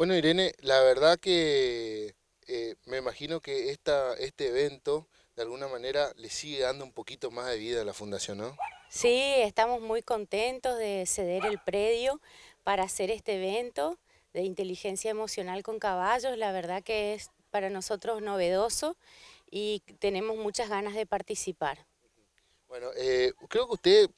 Bueno, Irene, la verdad que eh, me imagino que esta, este evento de alguna manera le sigue dando un poquito más de vida a la fundación, ¿no? Sí, estamos muy contentos de ceder el predio para hacer este evento de inteligencia emocional con caballos. La verdad que es para nosotros novedoso y tenemos muchas ganas de participar. Bueno, eh, creo que usted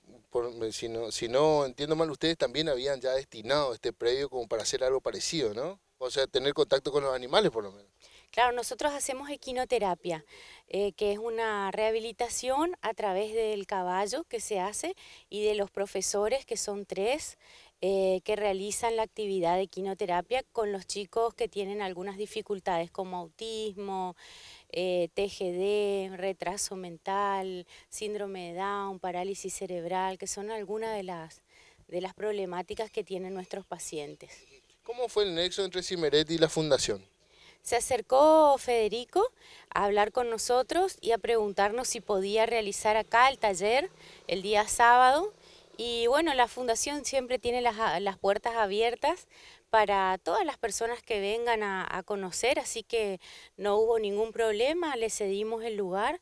si, no, si no entiendo mal, ustedes también habían ya destinado este predio como para hacer algo parecido, ¿no? O sea, tener contacto con los animales por lo menos. Claro, nosotros hacemos equinoterapia, eh, que es una rehabilitación a través del caballo que se hace y de los profesores, que son tres, eh, que realizan la actividad de equinoterapia con los chicos que tienen algunas dificultades como autismo, eh, TGD, retraso mental, síndrome de Down, parálisis cerebral, que son algunas de las, de las problemáticas que tienen nuestros pacientes. ¿Cómo fue el nexo entre Cimeretti y la fundación? Se acercó Federico a hablar con nosotros y a preguntarnos si podía realizar acá el taller el día sábado y bueno, la fundación siempre tiene las, puertas abiertas para todas las personas que vengan a, conocer, así que no hubo ningún problema, le cedimos el lugar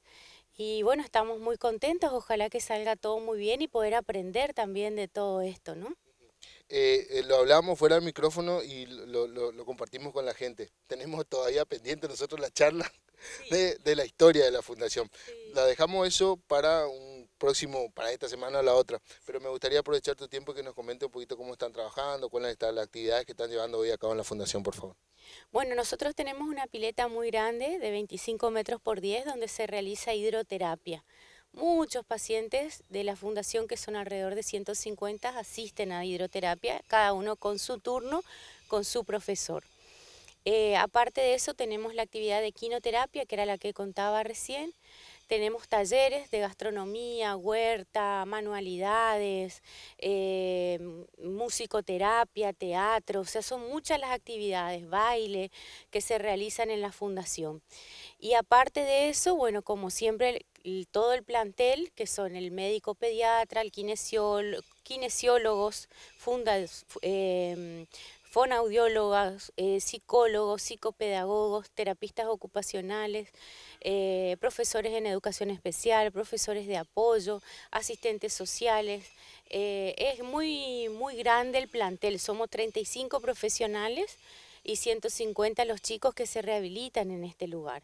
y bueno, estamos muy contentos, ojalá que salga todo muy bien y poder aprender también de todo esto, ¿no? Eh, eh, lo hablamos fuera del micrófono y lo, compartimos con la gente. Tenemos todavía pendiente nosotros la charla de, la historia de la fundación. La dejamos eso para un próximo para esta semana o la otra. Pero me gustaría aprovechar tu tiempo y que nos comente un poquito cómo están trabajando, cuáles están las actividades que están llevando hoy a cabo en la fundación, por favor. Bueno, nosotros tenemos una pileta muy grande de 25 metros por 10 donde se realiza hidroterapia. Muchos pacientes de la fundación, que son alrededor de 150, asisten a hidroterapia, cada uno con su turno, con su profesor. Eh, aparte de eso, tenemos la actividad de quinoterapia, que era la que contaba recién. Tenemos talleres de gastronomía, huerta, manualidades, eh, musicoterapia, teatro, o sea, son muchas las actividades, baile que se realizan en la fundación. Y aparte de eso, bueno, como siempre, todo el plantel, que son el médico pediatra, el kinesiólogo, kinesiólogos, funda eh, fonaudiólogas, eh, psicólogos, psicopedagogos, terapistas ocupacionales, eh, profesores en educación especial, profesores de apoyo, asistentes sociales. Eh, es muy, muy grande el plantel, somos 35 profesionales y 150 los chicos que se rehabilitan en este lugar.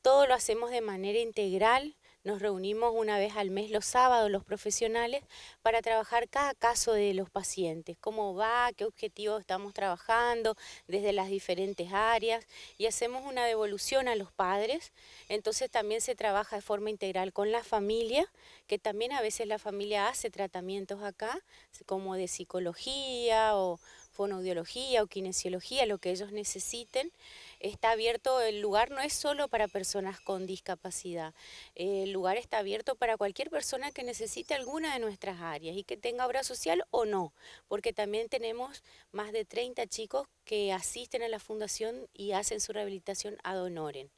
Todo lo hacemos de manera integral, nos reunimos una vez al mes los sábados los profesionales para trabajar cada caso de los pacientes, cómo va, qué objetivos estamos trabajando desde las diferentes áreas y hacemos una devolución a los padres. Entonces también se trabaja de forma integral con la familia, que también a veces la familia hace tratamientos acá, como de psicología o fonoaudiología o kinesiología, lo que ellos necesiten. Está abierto, el lugar no es solo para personas con discapacidad, el lugar está abierto para cualquier persona que necesite alguna de nuestras áreas y que tenga obra social o no, porque también tenemos más de 30 chicos que asisten a la fundación y hacen su rehabilitación ad honorem.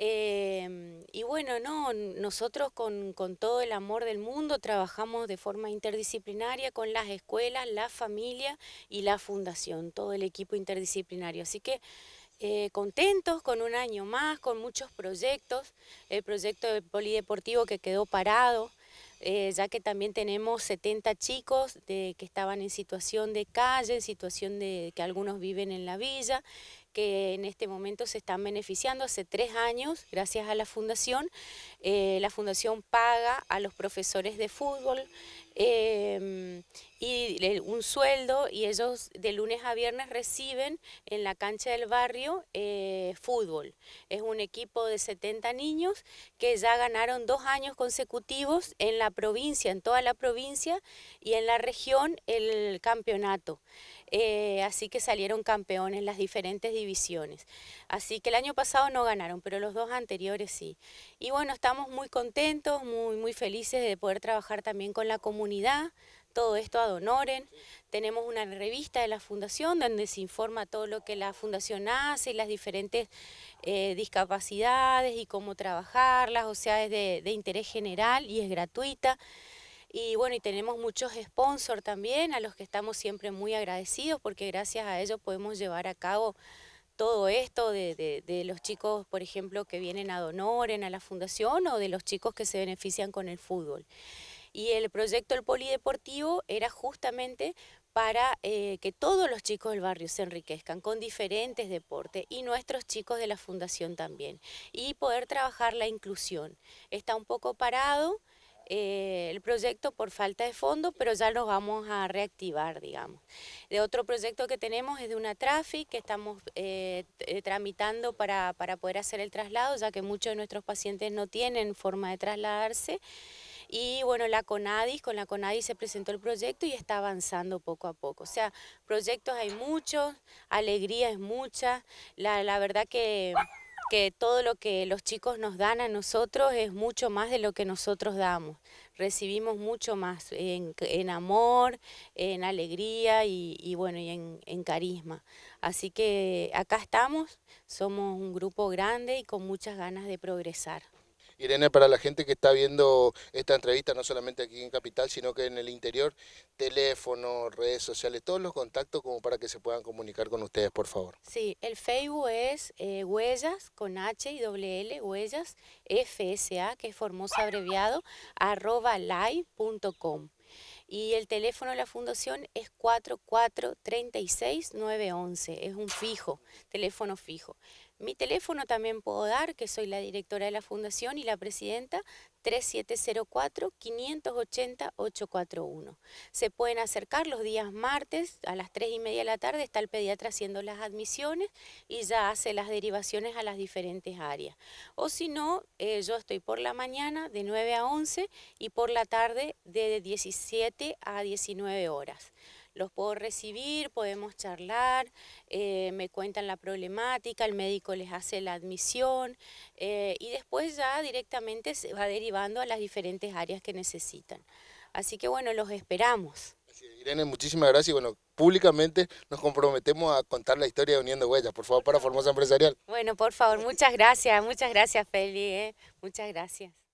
Em, y bueno, no, nosotros con, todo el amor del mundo trabajamos de forma interdisciplinaria con las escuelas, la familia y la fundación, todo el equipo interdisciplinario. Así que eh, contentos con un año más, con muchos proyectos, el proyecto de polideportivo que quedó parado. Eh, ya que también tenemos 70 chicos de, que estaban en situación de calle, en situación de que algunos viven en la villa, que en este momento se están beneficiando. Hace tres años, gracias a la Fundación, eh, la Fundación paga a los profesores de fútbol eh, y un sueldo y ellos de lunes a viernes reciben en la cancha del barrio eh, fútbol. Es un equipo de 70 niños que ya ganaron dos años consecutivos en la provincia, en toda la provincia y en la región el campeonato. Eh, así que salieron campeones las diferentes divisiones. Así que el año pasado no ganaron, pero los dos anteriores sí. Y bueno, estamos muy contentos, muy, muy felices de poder trabajar también con la comunidad, todo esto ad honorem. Tenemos una revista de la Fundación donde se informa todo lo que la Fundación hace, y las diferentes eh, discapacidades y cómo trabajarlas, o sea, es de interés general y es gratuita. Y bueno, y tenemos muchos sponsors también a los que estamos siempre muy agradecidos porque gracias a ellos podemos llevar a cabo todo esto de, los chicos, por ejemplo, que vienen a Donoren, a la fundación o de los chicos que se benefician con el fútbol. Y el proyecto El Polideportivo era justamente para eh, que todos los chicos del barrio se enriquezcan con diferentes deportes y nuestros chicos de la fundación también. Y poder trabajar la inclusión. Está un poco parado, eh, el proyecto por falta de fondos, pero ya nos vamos a reactivar, digamos. De otro proyecto que tenemos es de una traffic que estamos eh, tramitando para, para poder hacer el traslado, ya que muchos de nuestros pacientes no tienen forma de trasladarse. Y bueno, la CONADIS, con la CONADIS se presentó el proyecto y está avanzando poco a poco. O sea, proyectos hay muchos, alegría es mucha, la, la verdad que que todo lo que los chicos nos dan a nosotros es mucho más de lo que nosotros damos. Recibimos mucho más en, amor, en alegría y, bueno, y en, carisma. Así que acá estamos, somos un grupo grande y con muchas ganas de progresar. Irene, para la gente que está viendo esta entrevista, no solamente aquí en Capital, sino que en el interior, teléfono, redes sociales, todos los contactos como para que se puedan comunicar con ustedes, por favor. Sí, el Facebook es eh, Huellas, con H y doble L, Huellas, FSA, que es Formosa abreviado, arroba live.com. Y el teléfono de la fundación es 4436911, es un fijo, teléfono fijo. Mi teléfono también puedo dar, que soy la directora de la fundación y la presidenta, 3704-580-841. Se pueden acercar los días martes a las 3 y media de la tarde, está el pediatra haciendo las admisiones y ya hace las derivaciones a las diferentes áreas. O si no, eh, yo estoy por la mañana de 9 a 11 y por la tarde de 17 a 19 horas los puedo recibir, podemos charlar, eh, me cuentan la problemática, el médico les hace la admisión eh, y después ya directamente se va derivando a las diferentes áreas que necesitan. Así que bueno, los esperamos. Irene, muchísimas gracias bueno, públicamente nos comprometemos a contar la historia de Uniendo Huellas, por favor, para Formosa Empresarial. Bueno, por favor, muchas gracias, muchas gracias Feli, eh, muchas gracias.